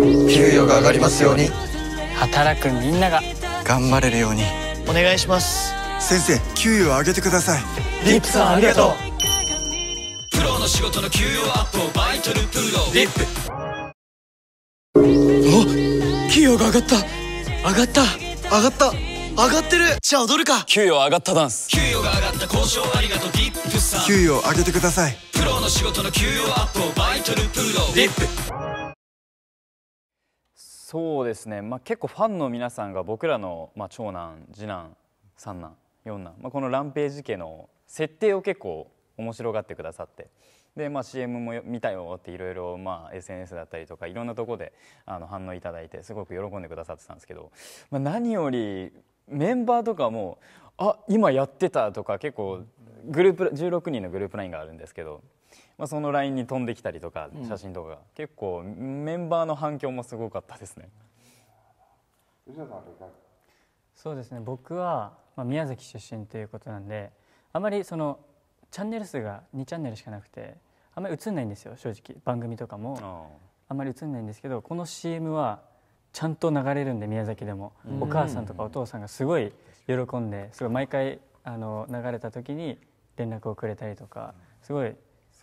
給与が上がりますように働くみんなが頑張れるようにお願いします先生給与を上げてくださいリップさんありがとうプロの仕事の給与アップをバイトルプロリップお給与が上がった上がった上がった上がってるじゃあ踊るか給与上がったダンス給与が上がった交渉ありがとうリップさん給与上げてくださいプロの仕事の給与アップをバイトルプロリップそうですね、まあ、結構ファンの皆さんが僕らの、まあ、長男次男三男四男、まあ、この「ランページ家」の設定を結構面白がってくださってで、まあ、CM も見たよっていろいろ SNS だったりとかいろんなところであの反応いただいてすごく喜んでくださってたんですけど、まあ、何よりメンバーとかもあ今やってたとか結構グループ16人のグループ LINE があるんですけどまあ、その LINE に飛んできたりとか写真とかが、結構メンバーの反響もすごかったですねそうですね僕は、まあ、宮崎出身ということなんであまりそのチャンネル数が2チャンネルしかなくてあんまり映んないんですよ正直番組とかもあんまり映んないんですけどこの CM はちゃんと流れるんで宮崎でもお母さんとかお父さんがすごい喜んですごい毎回あの流れた時に連絡をくれたりとかすごい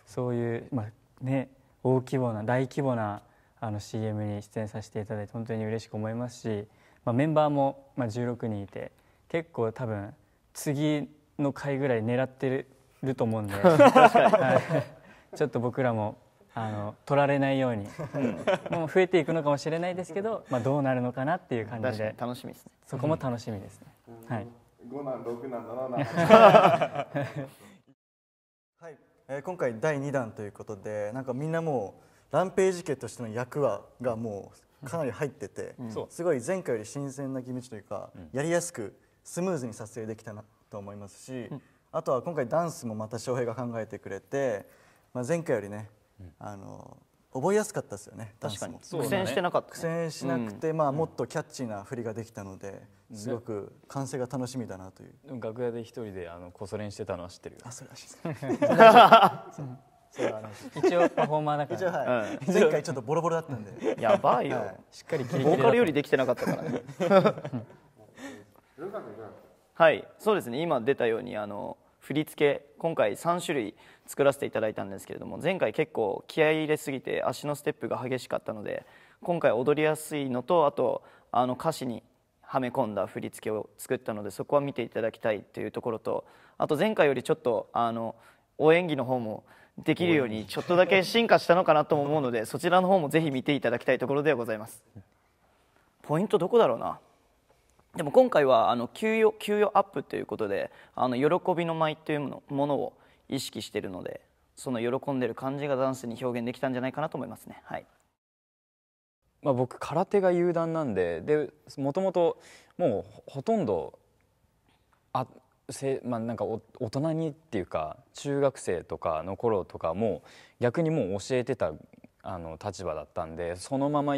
そういう、まあ、ね、大規模な大規模なあの CM に出演させていただいて本当に嬉しく思いますし、まあ、メンバーも、まあ、16人いて結構多分次の回ぐらい狙ってるると思うんで はい、ちょっと僕らもあの取られないように、うん、もう増えていくのかもしれないですけど、まあ、どうなるのかなっていう感じで楽しみですねそこも楽しみですね、うん、はい、5男6男7男 えー、今回第2弾ということでなんかみんなもうランページ家としての役はがもうかなり入ってて、うん、すごい前回より新鮮な気持ちというか、うん、やりやすくスムーズに撮影できたなと思いますし、うん、あとは今回ダンスもまた翔平が考えてくれて、まあ、前回よりね、あの覚えやすかったですよね確かに苦戦してなかった、苦戦しなくて、まあ、もっとキャッチーな振りができたので、すごく完成が楽しみだなという楽屋で一人であのこそ練してたのは知ってるよあそれは知ってる一応パフォーマーだから、はい前回ちょっとボロボロだったんでやばいよ、しっかりキレボーカルよりできてなかったからね はいそうですね今出たようにあの振り付け今回3種類作らせていただいたんですけれども前回結構気合い入れすぎて足のステップが激しかったので今回踊りやすいのとあとあの歌詞にはめ込んだ振り付けを作ったのでそこは見ていただきたいというところとあと前回よりちょっとあの応援技の方もできるようにちょっとだけ進化したのかなとも思うのでそちらの方もぜひ見ていただきたいところではございますポイントどこだろうなでも今回はあの給与給与アップということであの喜びの舞というものものを意識しているのでその喜んでる感じがダンスに表現できたんじゃないかなと思いますね。はいまあ、僕空手が有段なんででもともともうほとんどあせ、まあ、なんかお大人にっていうか中学生とかの頃とかも逆にもう教えてたあの立場だったんでそのまま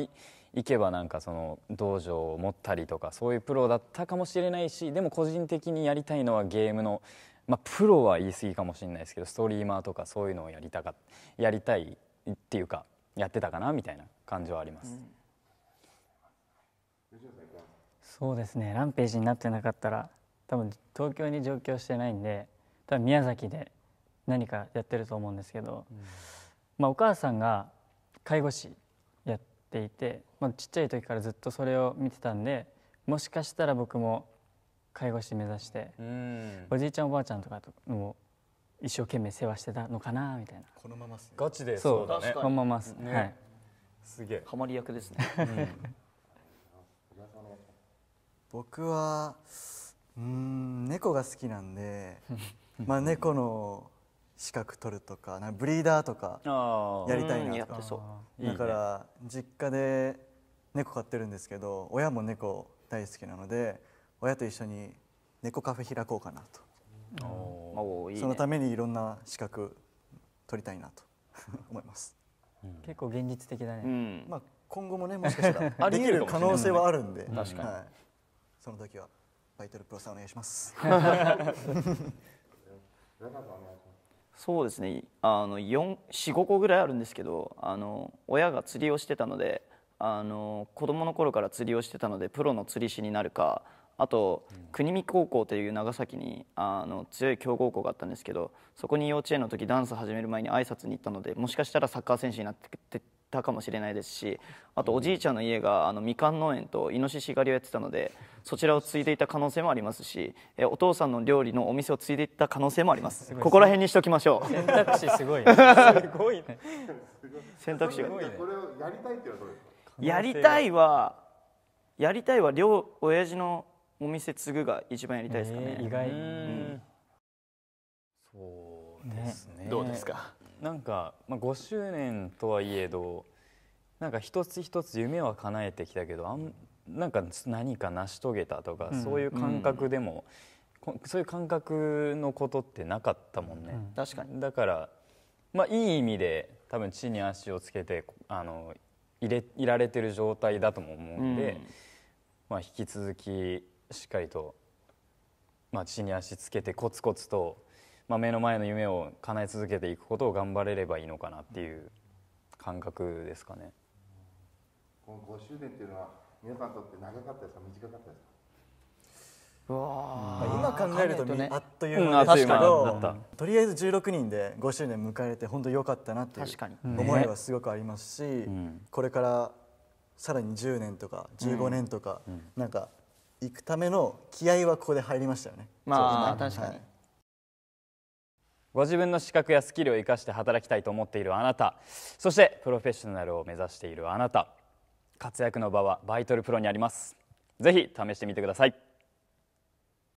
行けばなんかその道場を持ったりとかそういうプロだったかもしれないしでも個人的にやりたいのはゲームの、まあ、プロは言い過ぎかもしれないですけどストリーマーとかそういうのをやりたかやりたいっていうかやってたかなみたいな感じはあります。うん、そうですねランページになってなかったら多分東京に上京してないんで多分宮崎で何かやってると思うんですけど、うん、まあ、お母さんが介護士ていて、まあ、ちっちゃい時からずっとそれを見てたんでもしかしたら僕も介護士目指しておじいちゃんおばあちゃんとかの一生懸命世話してたのかなみたいなこのままっす、ね、ガチでそうだねこのままっす、ね、はいすげえハマり役ですね、僕はうん猫が好きなんでまあ猫の資格取るとかブリーダーとかやりたいなとか、うだから実家で猫飼ってるんですけど親も猫大好きなので親と一緒に猫カフェ開こうかなと、そのためにいろんな資格取りたいなと 思います、結構現実的だね、まあ、今後もねもしかしたら できる可能性はあるんで、ね、確かに、はい、その時はバイトルプロさんお願いします。そうですね45個ぐらいあるんですけどあの親が釣りをしてたのであの子供の頃から釣りをしてたのでプロの釣り師になるかあと、国見高校という長崎にあの強い強豪校があったんですけどそこに幼稚園の時ダンス始める前に挨拶に行ったのでもしかしたらサッカー選手になってたかもしれないですしあとおじいちゃんの家があのみかん農園とイノシシ狩りをやってたのでそちらを継いでいた可能性もありますしえお父さんの料理のお店を継いでいった可能性もありますここら辺にしときましょう選択肢すごい、ね、すごいね 選択肢が、ね、これをやりたいってはどうですかやりたいはやりたいは両親父のお店継ぐが一番やりたいですかね、えー、意外、うん、そうですねどうですかなんか、まあ、5周年とはいえどなんか一つ一つ夢は叶えてきたけどあんなんか何か成し遂げたとか、うん、そういう感覚でも、うん、そういう感覚のことってなかったもんね、うん、確かにだから、まあ、いい意味で多分地に足をつけてあの入れいられてる状態だとも思うんで、まあ、引き続きしっかりと、まあ、地に足つけてコツコツと目の前の夢を叶え続けていくことを頑張れればいいのかなっていう感覚ですかね。この5周年っていうのは皆さんにとって長かったですか短かったですか今考えるとね、あっという間ですけど、とりあえず16人で5周年迎えれて本当良かったなっていう思いはすごくありますし、ね、これからさらに10年とか15年とか、うん、なんか行くための気合はここで入りましたよね。まあ確かに、はいご自分の資格やスキルを生かして働きたいと思っているあなたそしてプロフェッショナルを目指しているあなた活躍の場はバイトルプロにありますぜひ試してみてください